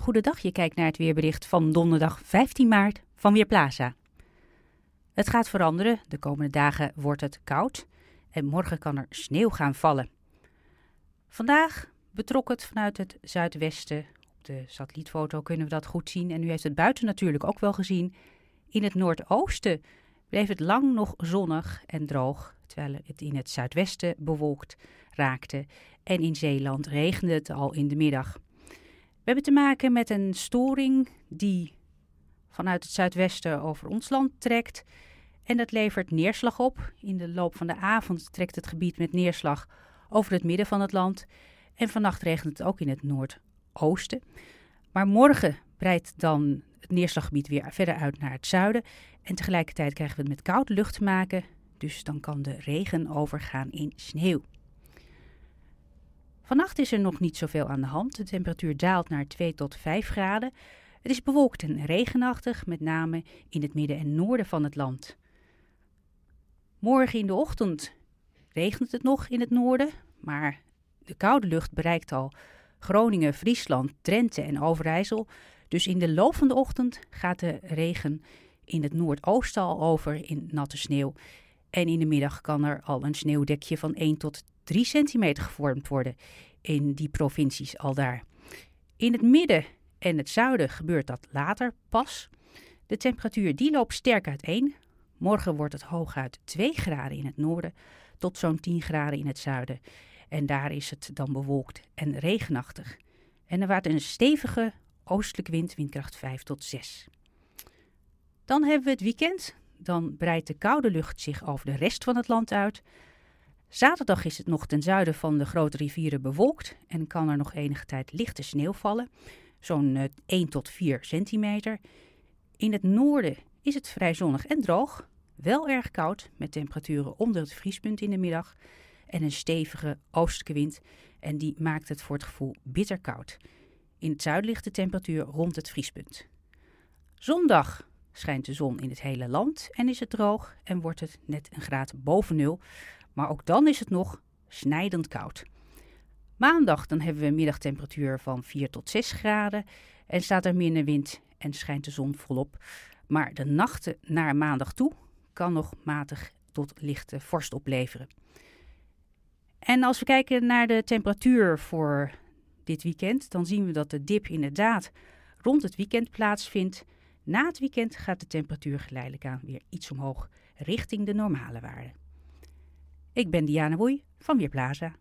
Goedendag, je kijkt naar het weerbericht van donderdag 15 maart van Weerplaza. Het gaat veranderen, de komende dagen wordt het koud en morgen kan er sneeuw gaan vallen. Vandaag betrok het vanuit het zuidwesten, op de satellietfoto kunnen we dat goed zien en u heeft het buiten natuurlijk ook wel gezien. In het noordoosten bleef het lang nog zonnig en droog, terwijl het in het zuidwesten bewolkt raakte en in Zeeland regende het al in de middag hebben te maken met een storing die vanuit het zuidwesten over ons land trekt. En dat levert neerslag op. In de loop van de avond trekt het gebied met neerslag over het midden van het land. En vannacht regent het ook in het noordoosten. Maar morgen breidt dan het neerslaggebied weer verder uit naar het zuiden. En tegelijkertijd krijgen we het met koud lucht te maken. Dus dan kan de regen overgaan in sneeuw. Vannacht is er nog niet zoveel aan de hand. De temperatuur daalt naar 2 tot 5 graden. Het is bewolkt en regenachtig, met name in het midden en noorden van het land. Morgen in de ochtend regent het nog in het noorden, maar de koude lucht bereikt al Groningen, Friesland, Drenthe en Overijssel. Dus in de loop van de ochtend gaat de regen in het noordoosten al over in natte sneeuw. En in de middag kan er al een sneeuwdekje van 1 tot 3 centimeter gevormd worden in die provincies al daar. In het midden en het zuiden gebeurt dat later pas. De temperatuur die loopt sterk uiteen. Morgen wordt het hooguit 2 graden in het noorden tot zo'n 10 graden in het zuiden. En daar is het dan bewolkt en regenachtig. En er waait een stevige oostelijke wind, windkracht 5 tot 6. Dan hebben we het weekend. Dan breidt de koude lucht zich over de rest van het land uit. Zaterdag is het nog ten zuiden van de grote rivieren bewolkt en kan er nog enige tijd lichte sneeuw vallen, zo'n 1 eh, tot 4 centimeter. In het noorden is het vrij zonnig en droog, wel erg koud met temperaturen onder het vriespunt in de middag en een stevige oostelijke wind en die maakt het voor het gevoel bitter koud. In het zuiden ligt de temperatuur rond het vriespunt. Zondag schijnt de zon in het hele land en is het droog en wordt het net een graad boven nul. Maar ook dan is het nog snijdend koud. Maandag dan hebben we een middagtemperatuur van 4 tot 6 graden en staat er minder wind en schijnt de zon volop. Maar de nachten naar maandag toe kan nog matig tot lichte vorst opleveren. En als we kijken naar de temperatuur voor dit weekend, dan zien we dat de dip inderdaad rond het weekend plaatsvindt. Na het weekend gaat de temperatuur geleidelijk aan weer iets omhoog richting de normale waarde. Ik ben Diana Woei van Weerplaza.